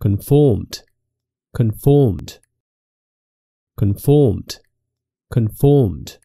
conformed, conformed, conformed, conformed.